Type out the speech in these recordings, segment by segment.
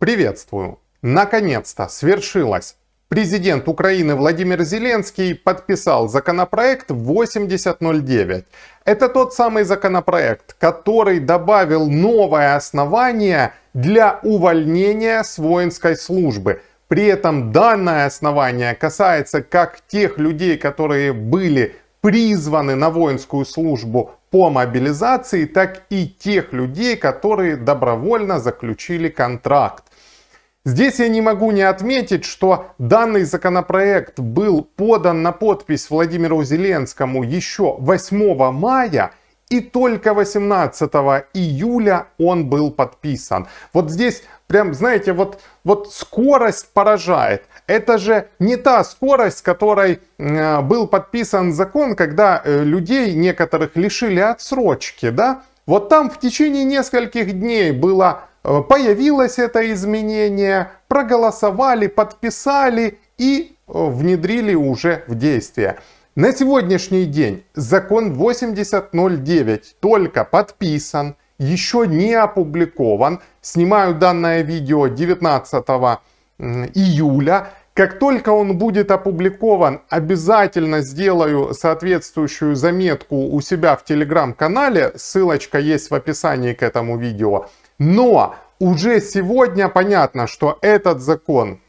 Приветствую! Наконец-то свершилось! Президент Украины Владимир Зеленский подписал законопроект 8009. Это тот самый законопроект, который добавил новое основание для увольнения с воинской службы. При этом данное основание касается как тех людей, которые были призваны на воинскую службу по мобилизации, так и тех людей, которые добровольно заключили контракт. Здесь я не могу не отметить, что данный законопроект был подан на подпись Владимиру Зеленскому еще 8 мая, и только 18 июля он был подписан. Вот здесь прям, знаете, вот, вот скорость поражает. Это же не та скорость, которой э, был подписан закон, когда э, людей некоторых лишили отсрочки, да? Вот там в течение нескольких дней было, э, появилось это изменение, проголосовали, подписали и э, внедрили уже в действие. На сегодняшний день закон 8009 только подписан, еще не опубликован. Снимаю данное видео 19 июля. Как только он будет опубликован, обязательно сделаю соответствующую заметку у себя в телеграм-канале. Ссылочка есть в описании к этому видео. Но уже сегодня понятно, что этот закон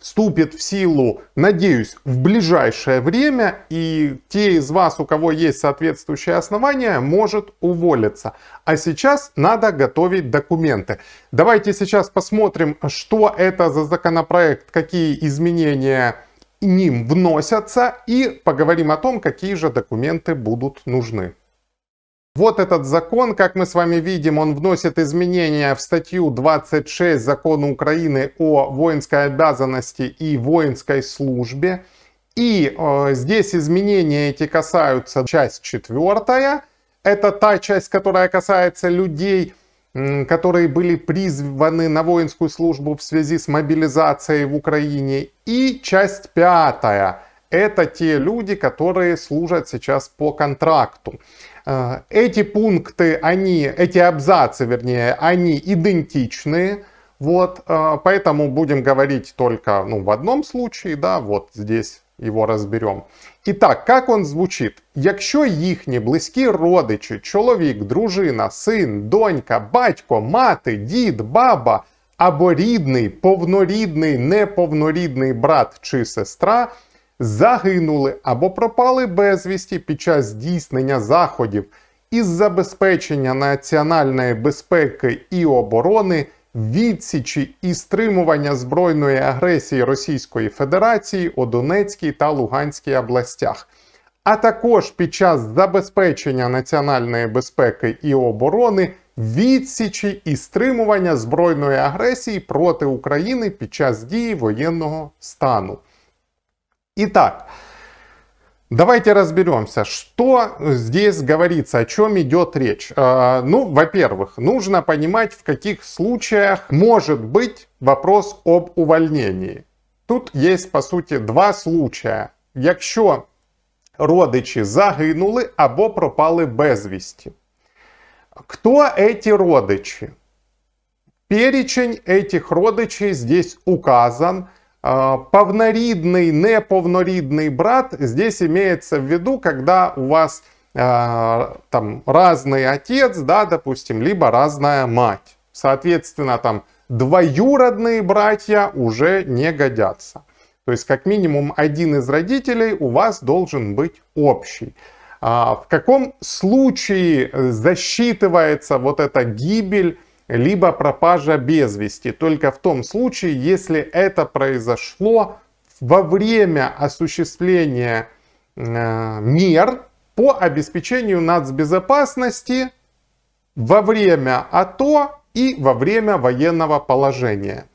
вступит в силу, надеюсь, в ближайшее время, и те из вас, у кого есть соответствующие основания, может уволиться. А сейчас надо готовить документы. Давайте сейчас посмотрим, что это за законопроект, какие изменения ним вносятся, и поговорим о том, какие же документы будут нужны. Вот этот закон, как мы с вами видим, он вносит изменения в статью 26 Закона Украины о воинской обязанности и воинской службе. И э, здесь изменения эти касаются часть четвертая. Это та часть, которая касается людей, которые были призваны на воинскую службу в связи с мобилизацией в Украине. И часть пятая. Это те люди, которые служат сейчас по контракту. А, эти пункты, они, эти абзацы, вернее, они идентичны. Вот, а, поэтому будем говорить только ну, в одном случае, да, вот здесь его разберем. Итак, как он звучит? звучить? Якщо їхні близькі родичі, чоловік, дружина, син, донька, батько, мати, дід, баба або рідний, повнорідний, неповнорідний брат чи сестра загинули або пропали безвісті під час здійснення заходів із забезпечення національної безпеки і оборони, відсічі і стримування збройної агресії Російської Федерації у Донецькій та Луганській областях. А також під час забезпечення національної безпеки і оборони, відсічі і стримування збройної агресії проти України під час дії воєнного стану. Итак, давайте разберемся, что здесь говорится, о чем идет речь. А, ну, во-первых, нужно понимать, в каких случаях может быть вопрос об увольнении. Тут есть, по сути, два случая. Якщо родичи загинули або пропали без вести. Кто эти родичи? Перечень этих родичей здесь указан. А, Повнорідный, неповнорідный брат здесь имеется в виду, когда у вас а, там разный отец, да, допустим, либо разная мать. Соответственно, там двоюродные братья уже не годятся. То есть, как минимум, один из родителей у вас должен быть общий. А, в каком случае э, засчитывается вот эта гибель либо пропажа без вести, только в том случае, если это произошло во время осуществления э, мер по обеспечению нацбезопасности во время АТО и во время военного положения.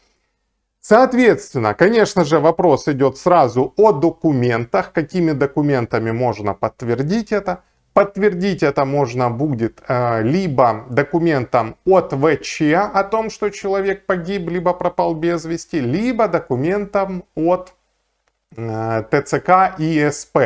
Соответственно, конечно же, вопрос идет сразу о документах, какими документами можно подтвердить это – Подтвердить это можно будет э, либо документом от ВЧ о том, что человек погиб, либо пропал без вести, либо документом от э, ТЦК и СП.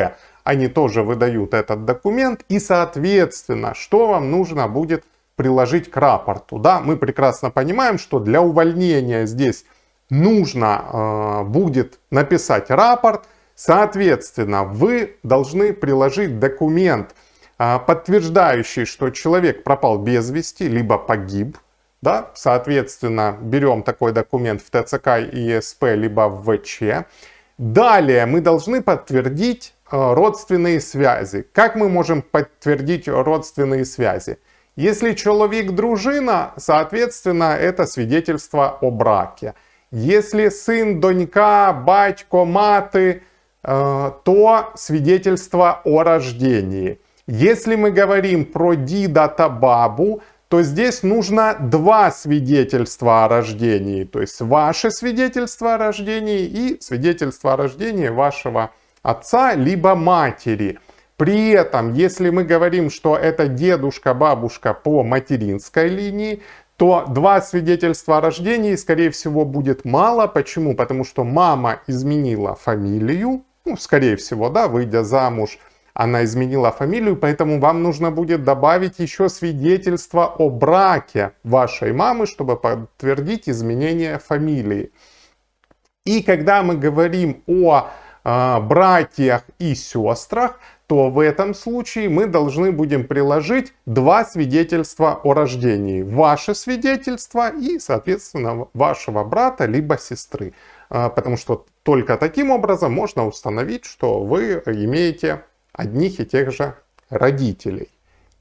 Они тоже выдают этот документ и, соответственно, что вам нужно будет приложить к рапорту. Да, мы прекрасно понимаем, что для увольнения здесь нужно э, будет написать рапорт. Соответственно, вы должны приложить документ – а, подтверждающий, что человек пропал без вести, либо погиб. Да? Соответственно, берем такой документ в ТЦК и ЕСП, либо в ВЧ. Далее мы должны подтвердить э, родственные связи. Как мы можем подтвердить родственные связи? Если человек дружина, соответственно, это свидетельство о браке. Если сын, донька, батько, маты, э, то свидетельство о рождении. Если мы говорим про Дида Табабу, то здесь нужно два свидетельства о рождении, то есть ваше свидетельство о рождении и свидетельство о рождении вашего отца либо матери. При этом, если мы говорим, что это дедушка-бабушка по материнской линии, то два свидетельства о рождении, скорее всего, будет мало. Почему? Потому что мама изменила фамилию, ну, скорее всего, да, выйдя замуж она изменила фамилию, поэтому вам нужно будет добавить еще свидетельство о браке вашей мамы, чтобы подтвердить изменение фамилии. И когда мы говорим о э, братьях и сестрах, то в этом случае мы должны будем приложить два свидетельства о рождении. Ваше свидетельство и, соответственно, вашего брата либо сестры. А, потому что только таким образом можно установить, что вы имеете одних и тех же родителей.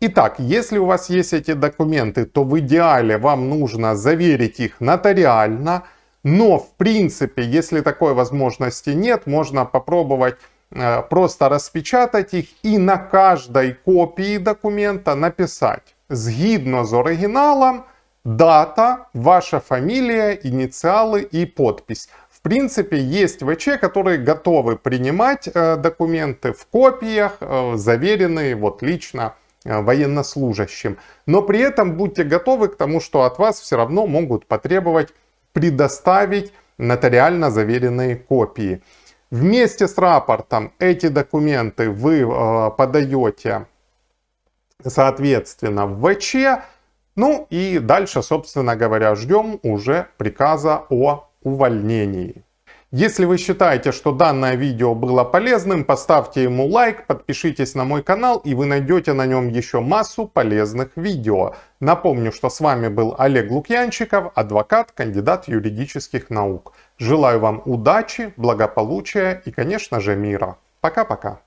Итак, если у вас есть эти документы, то в идеале вам нужно заверить их нотариально, но в принципе, если такой возможности нет, можно попробовать э, просто распечатать их и на каждой копии документа написать «Згідно з оригиналом дата, ваша фамилия, инициалы и подпись принципе, есть ВЧ, которые готовы принимать э, документы в копиях, э, заверенные вот лично э, военнослужащим. Но при этом будьте готовы к тому, что от вас все равно могут потребовать предоставить нотариально заверенные копии. Вместе с рапортом эти документы вы подаете, соответственно, в ВЧ. Ну и дальше, собственно говоря, ждем уже приказа о увольнении. Если вы считаете, что данное видео было полезным, поставьте ему лайк, подпишитесь на мой канал и вы найдете на нем еще массу полезных видео. Напомню, что с вами был Олег Лукьянчиков, адвокат, кандидат юридических наук. Желаю вам удачи, благополучия и, конечно же, мира. Пока-пока.